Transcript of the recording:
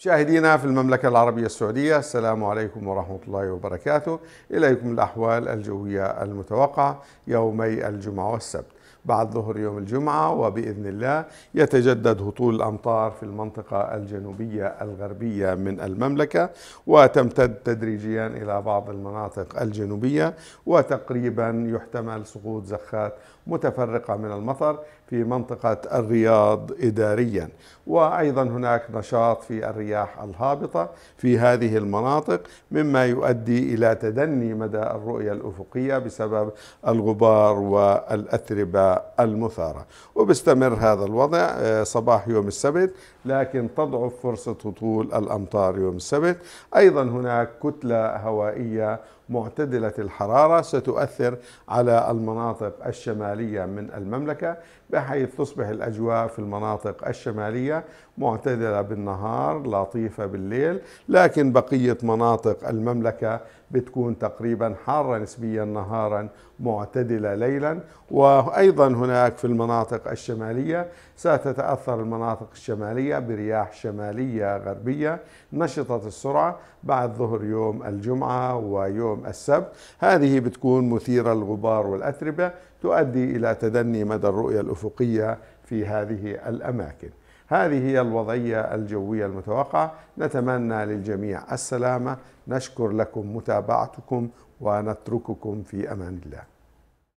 مشاهدينا في المملكة العربية السعودية السلام عليكم ورحمة الله وبركاته إليكم الأحوال الجوية المتوقعة يومي الجمعة والسبت بعد ظهر يوم الجمعة وبإذن الله يتجدد هطول الأمطار في المنطقة الجنوبية الغربية من المملكة وتمتد تدريجيا إلى بعض المناطق الجنوبية وتقريبا يحتمل سقوط زخات متفرقة من المطر في منطقة الرياض إداريا وأيضا هناك نشاط في الرياح الهابطة في هذه المناطق مما يؤدي إلى تدني مدى الرؤية الأفقية بسبب الغبار والأتربة المثارة وبيستمر هذا الوضع آه، صباح يوم السبت لكن تضعف فرصة هطول الأمطار يوم السبت أيضا هناك كتلة هوائية معتدلة الحرارة ستؤثر على المناطق الشمالية من المملكة بحيث تصبح الأجواء في المناطق الشمالية معتدلة بالنهار لطيفة بالليل لكن بقية مناطق المملكة بتكون تقريبا حارة نسبيا نهارا معتدلة ليلا وأيضا أيضا هناك في المناطق الشمالية ستتأثر المناطق الشمالية برياح شمالية غربية نشطة السرعة بعد ظهر يوم الجمعة ويوم السبت هذه بتكون مثيرة للغبار والأتربة تؤدي إلى تدني مدى الرؤية الأفقية في هذه الأماكن هذه هي الوضعية الجوية المتوقعة نتمنى للجميع السلامة نشكر لكم متابعتكم ونترككم في أمان الله